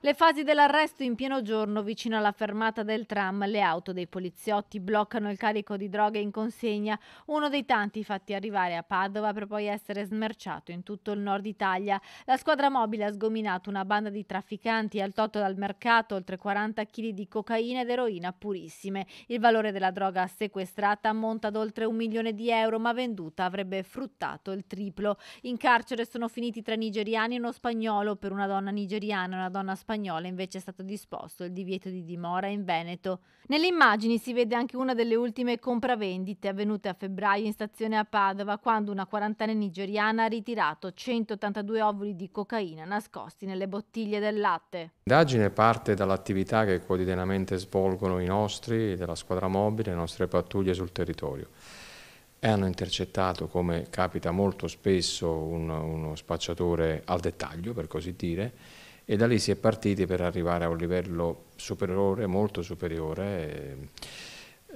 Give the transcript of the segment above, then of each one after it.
Le fasi dell'arresto in pieno giorno vicino alla fermata del tram, le auto dei poliziotti bloccano il carico di droghe in consegna, uno dei tanti fatti arrivare a Padova per poi essere smerciato in tutto il nord Italia. La squadra mobile ha sgominato una banda di trafficanti al totto dal mercato oltre 40 kg di cocaina ed eroina purissime. Il valore della droga sequestrata ammonta ad oltre un milione di euro, ma venduta avrebbe fruttato il triplo. In carcere sono finiti tre nigeriani e uno spagnolo per una donna nigeriana e una donna spagnola invece è stato disposto il divieto di dimora in Veneto. Nelle immagini si vede anche una delle ultime compravendite avvenute a febbraio in stazione a Padova quando una quarantena nigeriana ha ritirato 182 ovuli di cocaina nascosti nelle bottiglie del latte. L'indagine parte dall'attività che quotidianamente svolgono i nostri, della squadra mobile, le nostre pattuglie sul territorio e hanno intercettato, come capita molto spesso, un, uno spacciatore al dettaglio, per così dire, e da lì si è partiti per arrivare a un livello superiore, molto superiore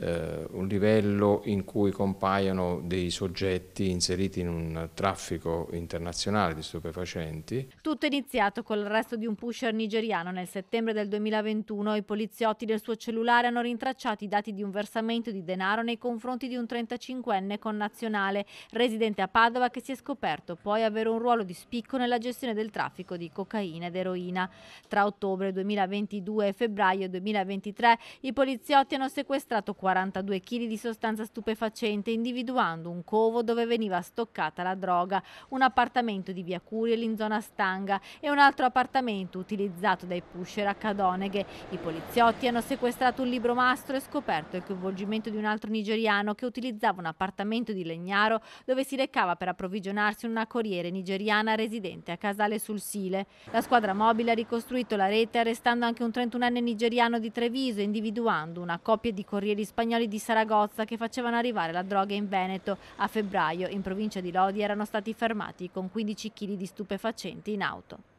eh, un livello in cui compaiono dei soggetti inseriti in un traffico internazionale di stupefacenti. Tutto è iniziato con l'arresto di un pusher nigeriano nel settembre del 2021. I poliziotti del suo cellulare hanno rintracciato i dati di un versamento di denaro nei confronti di un 35enne connazionale residente a Padova che si è scoperto poi avere un ruolo di spicco nella gestione del traffico di cocaina ed eroina. Tra ottobre 2022 e febbraio 2023 i poliziotti hanno sequestrato 42 kg di sostanza stupefacente individuando un covo dove veniva stoccata la droga, un appartamento di via Curiel in zona Stanga e un altro appartamento utilizzato dai pusher a Cadoneghe. I poliziotti hanno sequestrato un libro mastro e scoperto il coinvolgimento di un altro nigeriano che utilizzava un appartamento di Legnaro dove si recava per approvvigionarsi una corriere nigeriana residente a Casale sul Sile. La squadra mobile ha ricostruito la rete arrestando anche un 31enne nigeriano di Treviso individuando una coppia di corrieri sposati spagnoli di Saragozza che facevano arrivare la droga in Veneto. A febbraio, in provincia di Lodi, erano stati fermati con 15 kg di stupefacenti in auto.